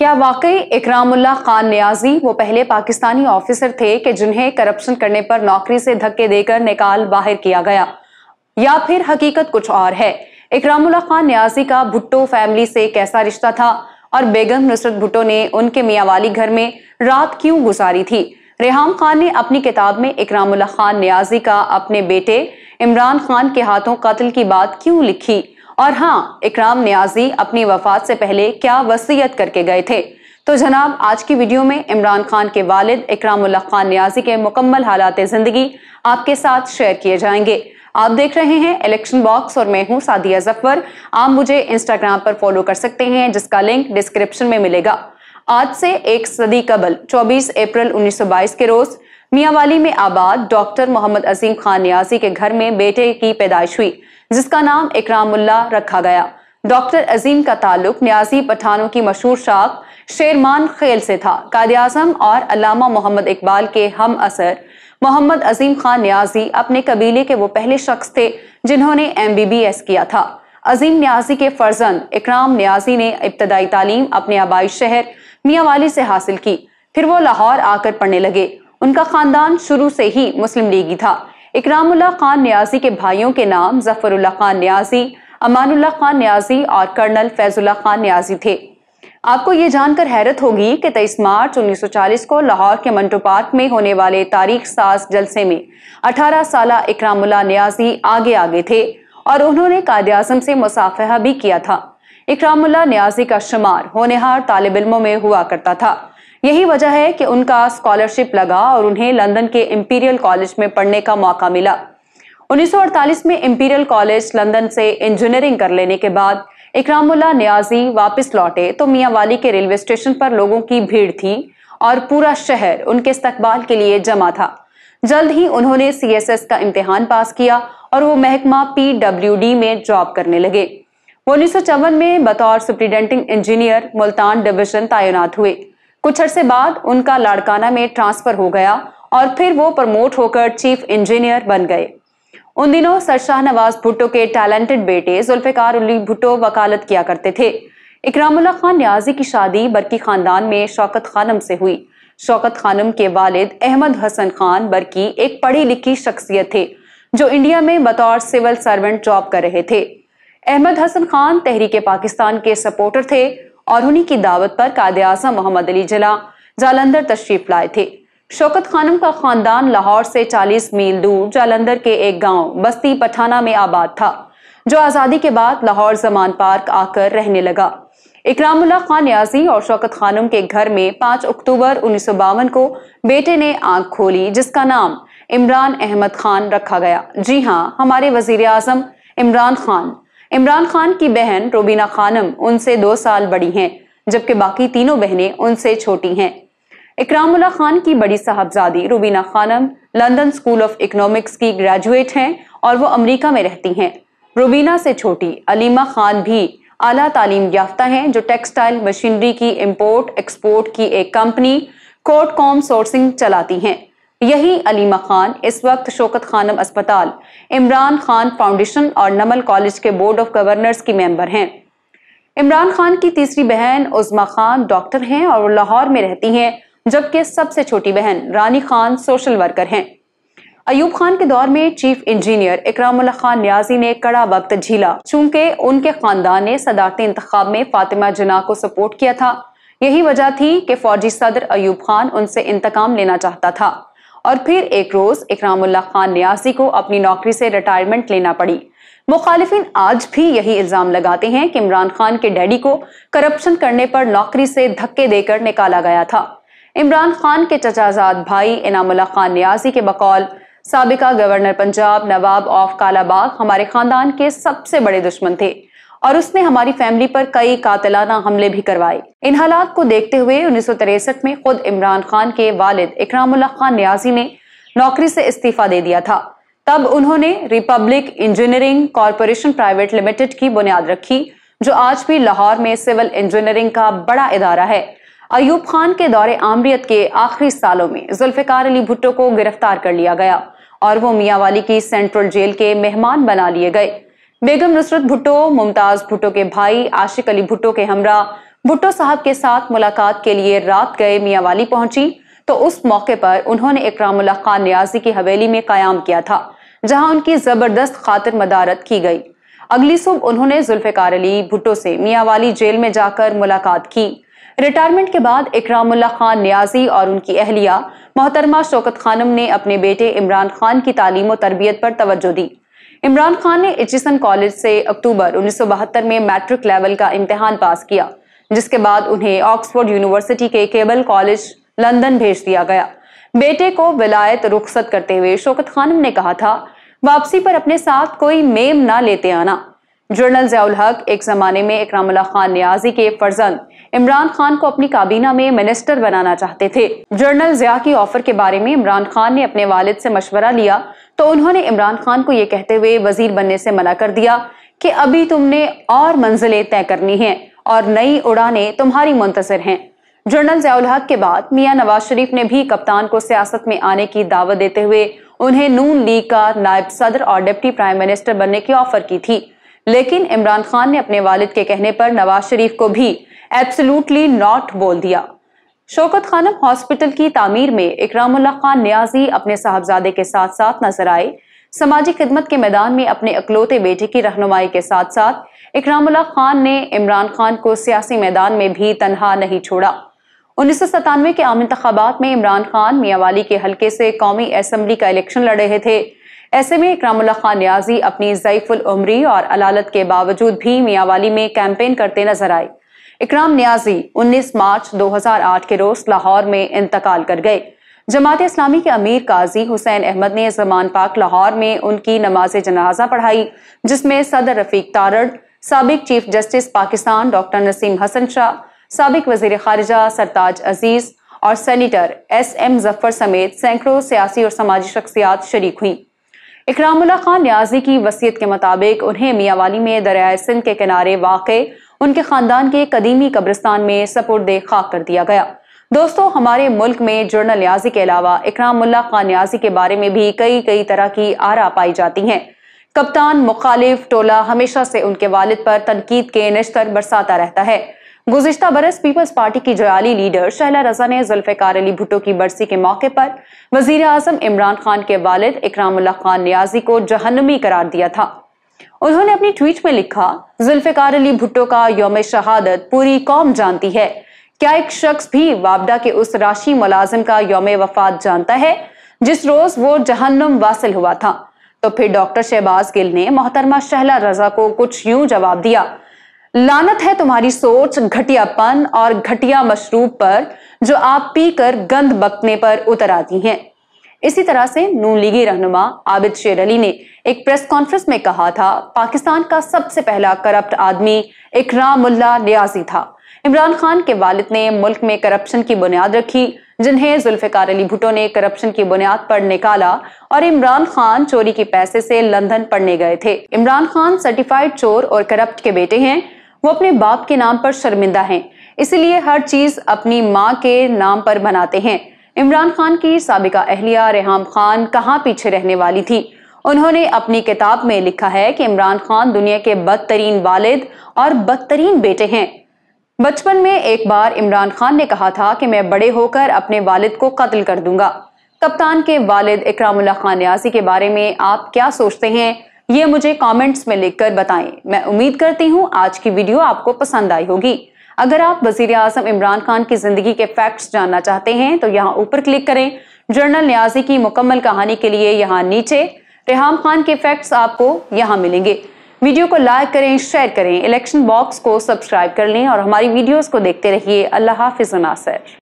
क्या वाकई इकरामुल्ला खान न्याजी वो पहले पाकिस्तानी ऑफिसर थे कि जिन्हें करप्शन करने पर नौकरी से धक्के देकर निकाल बाहर किया गया या फिर हकीकत कुछ और है इकरामुल्ला खान न्याजी का भुट्टो फैमिली से कैसा रिश्ता था और बेगम नुसरत भुट्टो ने उनके मियावाली घर में रात क्यों गुजारी थी रेहम खान ने अपनी किताब में इकरामुल्ला खान न्याजी का अपने बेटे इमरान खान के हाथों कत्ल की बात क्यों लिखी और हाँ इकराम न्याजी अपनी वफात से पहले क्या वसीयत करके गए थे तो जनाब आज की वीडियो में इमरान खान के वालिद इकराम खान न्याजी के मुकम्मल हालात ज़िंदगी आपके साथ शेयर किए जाएंगे आप देख रहे हैं इलेक्शन बॉक्स और मैं हूं सादिया जफर आप मुझे इंस्टाग्राम पर फॉलो कर सकते हैं जिसका लिंक डिस्क्रिप्शन में मिलेगा आज से एक सदी कबल 24 अप्रैल 1922 के रोज मियावाली में आबाद डॉक्टर मोहम्मद अजीम खान न्याजी के घर में बेटे की पैदाइश हुई जिसका नाम इकरामुल्ला रखा गया डॉक्टर अजीम का ताल्लुक न्याजी पठानों की मशहूर शाख शेरमान खेल से था काद आजम और अलामा मोहम्मद इकबाल के हम असर मोहम्मद अजीम खान न्याजी अपने कबीले के वो पहले शख्स थे जिन्होंने एम बी बी एस किया था अजीम न्याजी के फर्जन इकराम न्याजी ने इब्तदाई तालीम अपने आबाई शहर मियावाली से हासिल की फिर वो लाहौर आकर पढ़ने लगे उनका खानदान शुरू से ही मुस्लिम लीगी था इकरामुल्ला खान न्याजी के भाइयों के नाम जफरुल्ला खान न्याजी अमानुल्ला खान न्याजी और कर्नल फैजुल्ला खान न्याजी थे आपको ये जानकर हैरत होगी कि तेईस मार्च 1940 को लाहौर के मंटो पार्क में होने वाले तारीख साज जलसे में 18 साल इकरामुल्ला न्याजी आगे आगे थे और उन्होंने कायद अजम से मुसाफहा भी किया था इकरामुल्ला न्याजी का शुमार होनहार तालब इलमों में हुआ करता था यही वजह है कि उनका स्कॉलरशिप लगा और उन्हें लंदन के इंपीरियल कॉलेज में पढ़ने का मौका मिला 1948 में इम्पीरियल कॉलेज लंदन से इंजीनियरिंग कर लेने के बाद इकरामुल्ला न्याजी वापस लौटे तो मियाँ वाली के रेलवे स्टेशन पर लोगों की भीड़ थी और पूरा शहर उनके इस्तकबाल के लिए जमा था जल्द ही उन्होंने सी का इम्तिहान पास किया और वो महकमा पी में जॉब करने लगे उन्नीस में बतौर सुप्रिटेंडिंग इंजीनियर मुल्तान डिवीजन तैनात हुए कुछ अरसे बाद उनका लाड़काना में ट्रांसफर हो गया और फिर वो प्रमोट होकर चीफ इंजीनियर बन गए उन दिनों सर शाहनवाज भुट्टो के टैलेंटेड बेटे जुल्फिकार उली भुट्टो वकालत किया करते थे इकरामुल्ला खान न्याजी की शादी बरकी खानदान में शौकत खानम से हुई शौकत खानम के वालिद अहमद हसन खान बरकी एक पढ़ी लिखी शख्सियत थे जो इंडिया में बतौर सिविल सर्वेंट जॉब कर रहे थे अहमद हसन खान तहरीक पाकिस्तान के सपोर्टर थे और उन्हीं की दावत पर कायद आजम मोहम्मद अली जला जालंधर तशरीफ लाए थे शौकत खानम का खानदान लाहौर से 40 मील दूर जालंधर के एक गांव बस्ती पठाना में आबाद था जो आज़ादी के बाद लाहौर जमान पार्क आकर रहने लगा इकरामुल्ला खान न्याजी और शौकत खानम के घर में 5 अक्टूबर उन्नीस को बेटे ने आंख खोली जिसका नाम इमरान अहमद खान रखा गया जी हाँ हमारे वजीर अजम इमरान खान इमरान खान की बहन रोबीना खानम उनसे दो साल बड़ी हैं जबकि बाकी तीनों बहनें उनसे छोटी हैं इकरामुल्ला खान की बड़ी साहबजादी Rubina Khanum London School of Economics की ग्रेजुएट हैं और वो अमेरिका में रहती हैं रूबीना से छोटी अलीमा खान भी आला तालीम याफ्ता हैं जो टेक्सटाइल मशीनरी की इम्पोर्ट एक्सपोर्ट की एक कंपनी कॉम सोर्सिंग चलाती हैं यही अलीमा खान इस वक्त शोकत खानम अस्पताल इमरान खान फाउंडेशन और नमल कॉलेज के बोर्ड ऑफ गवर्नर्स की मेंबर हैं इमरान खान की तीसरी बहन उजमा खान डॉक्टर हैं और वो लाहौर में रहती हैं जबकि सबसे छोटी बहन रानी खान सोशल वर्कर हैं अयूब खान के दौर में चीफ इंजीनियर इकरामुल्ला खान न्याजी ने कड़ा वक्त झीला चूंकि उनके खानदान ने सदारती इंतखब में फातिमा जना को सपोर्ट किया था यही वजह थी कि फौजी सदर अयूब खान उनसे इंतकाम लेना चाहता था और फिर एक रोज इकरामुल्ला खान न्यासी को अपनी नौकरी से रिटायरमेंट लेना पड़ी मुखालिफिन आज भी यही इल्जाम लगाते हैं कि इमरान खान के डैडी को करप्शन करने पर नौकरी से धक्के देकर निकाला गया था इमरान खान के चचाजाद भाई इनामुल्ला खान न्याजी के बकौल सबका गवर्नर पंजाब नवाब ऑफ कालाबाग हमारे खानदान के सबसे बड़े दुश्मन थे और उसने हमारी फैमिली पर कई कातलाना हमले भी करवाए इन हालात को देखते हुए उन्नीस में खुद इमरान खान के वालिद इकरामुल्ला खान न्याजी ने नौकरी से इस्तीफा दे दिया था तब उन्होंने Republic Engineering Corporation Private Limited की बुनियाद रखी जो आज भी लाहौर में सिविल इंजीनियरिंग का बड़ा इदारा है अयूब खान के दौरे आमरीत के आखिरी सालों में जुल्फिकार अली भुट्टो को गिरफ्तार कर लिया गया और वो मियावाली की सेंट्रल जेल के मेहमान बना लिए गए बेगम नुसरत भुट्टो मुमताज भुट्टो के भाई आशिक अली भुट्टो के हमरा भुट्टो साहब के साथ मुलाकात के लिए रात गए मियावाली पहुंची तो उस मौके पर उन्होंने इकरामुल्ला खान न्याजी की हवेली में कायम किया था जहां उनकी जबरदस्त खातिर मदारत की गई अगली सुबह उन्होंने जुल्फिकार अली भुट्टो से मियावाली जेल में जाकर मुलाकात की रिटायरमेंट के बाद इकरामुल्ला खान न्याजी और उनकी अहलिया मोहतरमा शौकत खानम ने अपने बेटे इमरान खान की तालीम और तरबियत पर तवज्जो दी इमरान खान ने एचिसन कॉलेज से अक्टूबर उन्नीस में मैट्रिक लेवल का इम्तहान पास किया जिसके बाद उन्हें ऑक्सफोर्ड यूनिवर्सिटी के केबल कॉलेज लंदन भेज दिया गया बेटे को विलायत रुखसत करते हुए शोकत खानम ने कहा था वापसी पर अपने साथ कोई मेम ना लेते आना जर्नल जयाल हक एक जमाने में इकराम खान न्याजी के फर्जंद इमरान खान को अपनी काबीना में मिनिस्टर बनाना चाहते थे जनरल जिया की ऑफर के बारे में इमरान खान ने अपने वालिद से मशवरा लिया तो उन्होंने इमरान खान को ये कहते हुए वजीर बनने से मना कर दिया कि अभी तुमने और मंजिलें तय करनी हैं और नई उड़ाने तुम्हारी मुंतजर हैं जनरल जयाउल हक के बाद मियाँ नवाज शरीफ ने भी कप्तान को सियासत में आने की दावत देते हुए उन्हें नून लीग का नायब सदर और डिप्टी प्राइम मिनिस्टर बनने की ऑफर की थी लेकिन इमरान खान ने अपने वालिद के कहने पर नवाज शरीफ को भी एब्सोलूटली नॉट बोल दिया शौकत खानम हॉस्पिटल की तामीर में इकरामुल्ला खान न्याजी अपने साहबजादे के साथ साथ नजर आए समाजी खिदमत के मैदान में अपने अकलौते बेटे की रहनुमाई के साथ साथ इकरामुल्ला खान ने इमरान खान को सियासी मैदान में भी तनहा नहीं छोड़ा उन्नीस सौ सतानवे के आम इंतबात में इमरान खान मियावाली के हलके से कौमी असम्बली का इलेक्शन लड़ रहे थे ऐसे में इकरामुल्ला खान न्याजी अपनी ज़यफुल उमरी और अलालत के बावजूद भी मियावाली में कैंपेन करते नजर आए इकराम न्याजी 19 मार्च 2008 के रोज लाहौर में इंतकाल कर गए जमात इस्लामी के अमीर काजी हुसैन अहमद ने जमान पाक लाहौर में उनकी नमाज जनाजा पढ़ाई जिसमें सदर रफीक तारड़ सबक chief justice Pakistan doctor Naseem Hasan Shah सबक वजीर खारजा सरताज अजीज और सेनेटर एस एम जफर समेत सैकड़ों सियासी और समाजी शख्सियात शरीक हुई इकरामुल्ला खान न्याजी की वसीयत के मुताबिक उन्हें मियावाली में दरियाए सिंध के किनारे वाक़ उनके ख़ानदान के कदीमी कब्रिस्तान में सपुर्द खाक कर दिया गया दोस्तों हमारे मुल्क में जर्नल न्याजी के अलावा इकरामुल्ला खान न्याजी के बारे में भी कई कई तरह की आरा पाई जाती हैं कप्तान मुखालिफ टोला हमेशा से उनके वालिद पर तनकीद के नश्तर बरसाता रहता है गुजशत बरस पीपल्स पार्टी की जयाली लीडर शहला रजा ने जुल्फ़ार अली भुट्टो की बरसी के मौके पर वजीर अजम इमरान खान के वालिद इकरामुल्ला खान न्याजी को जहनमी करार दिया था उन्होंने अपनी ट्वीट में लिखा जुल्फ़ार अली भुट्टो का योम शहादत पूरी कौम जानती है क्या एक शख्स भी वाबडा के उस राशि मुलाजिम का योम वफात जानता है जिस रोज वो जहन्नम वासिल हुआ था तो फिर डॉक्टर शहबाज गिल ने मोहतरमा शहला रजा को कुछ यूं जवाब दिया लानत है तुम्हारी सोच घटियापन और घटिया मशरूब पर जो आप पीकर गंद बकने पर उतर आती हैं इसी तरह से नून लीगी रहनुमा आबिद शेर अली ने एक प्रेस कॉन्फ्रेंस में कहा था पाकिस्तान का सबसे पहला करप्ट आदमी इकरामुल्ला रियाजी था इमरान खान के वालिद ने मुल्क में करप्शन की बुनियाद रखी जिन्हें जुल्फ़िकार अली भुटो ने करप्शन की बुनियाद पर निकाला और इमरान खान चोरी के पैसे से लंदन पढ़ने गए थे इमरान खान सर्टिफाइड चोर और करप्ट के बेटे हैं वो अपने बाप के नाम पर शर्मिंदा हैं इसलिए हर चीज अपनी माँ के नाम पर बनाते हैं इमरान खान की सबका अहलिया रेहम खान कहाँ पीछे रहने वाली थी उन्होंने अपनी किताब में लिखा है कि इमरान खान दुनिया के बदतरीन वालिद और बदतरीन बेटे हैं बचपन में एक बार इमरान खान ने कहा था कि मैं बड़े होकर अपने वालिद को कत्ल कर दूंगा कप्तान के वालिद इकरामुल्ला खान न्याजी के बारे में आप क्या सोचते हैं ये मुझे कमेंट्स में लिखकर बताएं मैं उम्मीद करती हूँ आज की वीडियो आपको पसंद आई होगी अगर आप वजीर आजम इमरान खान की जिंदगी के फैक्ट्स जानना चाहते हैं तो यहाँ ऊपर क्लिक करें जर्नल न्याजी की मुकम्मल कहानी के लिए यहाँ नीचे रेहम खान के फैक्ट्स आपको यहाँ मिलेंगे वीडियो को लाइक करें शेयर करें इलेक्शन बॉक्स को सब्सक्राइब कर लें और हमारी वीडियोस को देखते रहिए अल्लाह हाफिज नासर